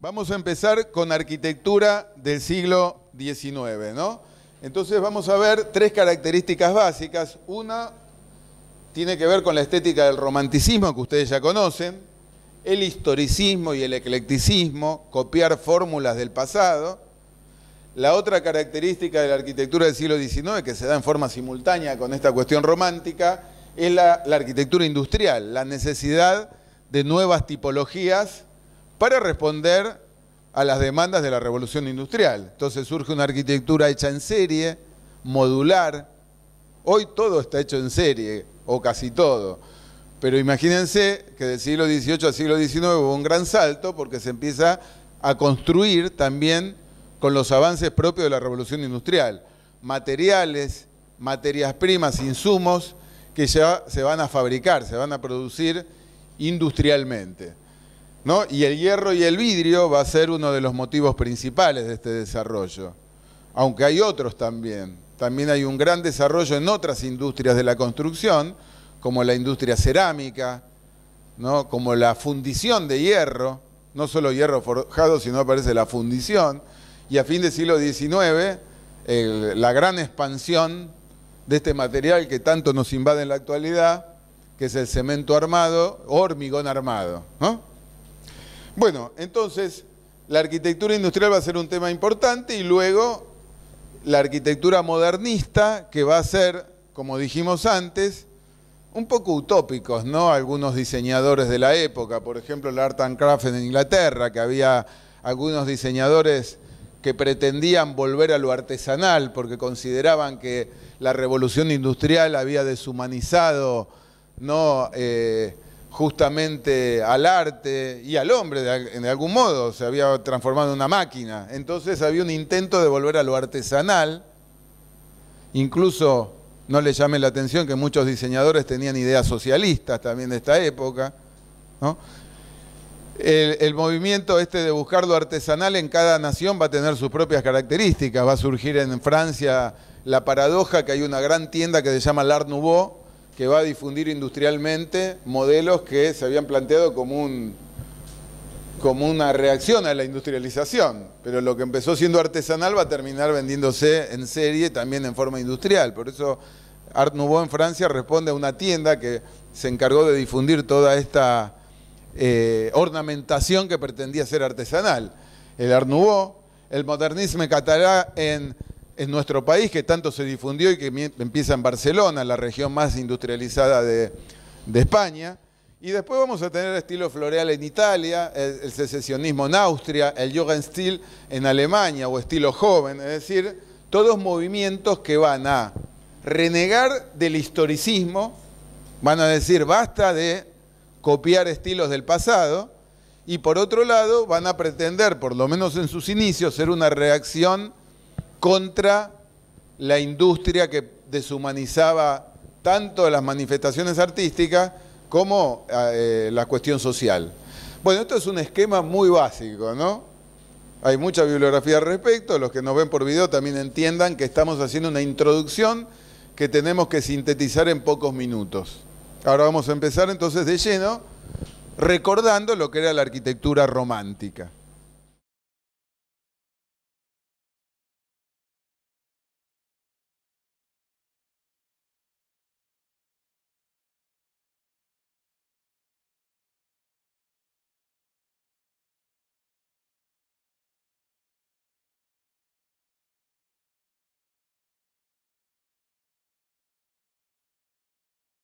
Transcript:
Vamos a empezar con arquitectura del siglo XIX, ¿no? Entonces vamos a ver tres características básicas. Una tiene que ver con la estética del romanticismo que ustedes ya conocen, el historicismo y el eclecticismo, copiar fórmulas del pasado. La otra característica de la arquitectura del siglo XIX, que se da en forma simultánea con esta cuestión romántica, es la, la arquitectura industrial, la necesidad de nuevas tipologías para responder a las demandas de la revolución industrial. Entonces surge una arquitectura hecha en serie, modular. Hoy todo está hecho en serie, o casi todo. Pero imagínense que del siglo XVIII al siglo XIX hubo un gran salto porque se empieza a construir también con los avances propios de la revolución industrial. Materiales, materias primas, insumos que ya se van a fabricar, se van a producir industrialmente. ¿no? Y el hierro y el vidrio va a ser uno de los motivos principales de este desarrollo, aunque hay otros también. También hay un gran desarrollo en otras industrias de la construcción, como la industria cerámica, como la fundición de hierro, no solo hierro forjado, sino aparece la fundición, y a fin del siglo XIX la gran expansión de este material que tanto nos invade en la actualidad, que es el cemento armado, hormigón armado. Bueno, entonces la arquitectura industrial va a ser un tema importante y luego la arquitectura modernista que va a ser, como dijimos antes, un poco utópicos, ¿no? Algunos diseñadores de la época, por ejemplo, el Art and Craft en Inglaterra, que había algunos diseñadores que pretendían volver a lo artesanal porque consideraban que la revolución industrial había deshumanizado ¿no? Eh, justamente al arte y al hombre, de, algún modo, se había transformado en una máquina. Entonces había un intento de volver a lo artesanal. Incluso no le llame la atención que muchos diseñadores tenían ideas socialistas también de esta época. El, el, movimiento este de buscar lo artesanal en cada nación va a tener sus propias características. Va a surgir en Francia la paradoja que hay una gran tienda que se llama L'Art Nouveau, que va a difundir industrialmente modelos que se habían planteado como, un, como una reacción a la industrialización, pero lo que empezó siendo artesanal va a terminar vendiéndose en serie también en forma industrial. Por eso Art Nouveau en Francia responde a una tienda que se encargó de difundir toda esta eh, ornamentación que pretendía ser artesanal. El Art Nouveau, el modernismo catalán en en nuestro país, que tanto se difundió y que empieza en Barcelona, la región más industrializada de, España. Y después vamos a tener estilo floreal en Italia, el, el secesionismo en Austria, el Jugendstil en Alemania o estilo joven, es decir, todos movimientos que van a renegar del historicismo, van a decir basta de copiar estilos del pasado, y por otro lado van a pretender, por lo menos en sus inicios, ser una reacción contra la industria que deshumanizaba tanto las manifestaciones artísticas como ah, eh, la cuestión social. Bueno, esto es un esquema muy básico, ¿no? Hay mucha bibliografía al respecto, los que nos ven por video también entiendan que estamos haciendo una introducción que tenemos que sintetizar en pocos minutos. Ahora vamos a empezar entonces de lleno recordando lo que era la arquitectura romántica.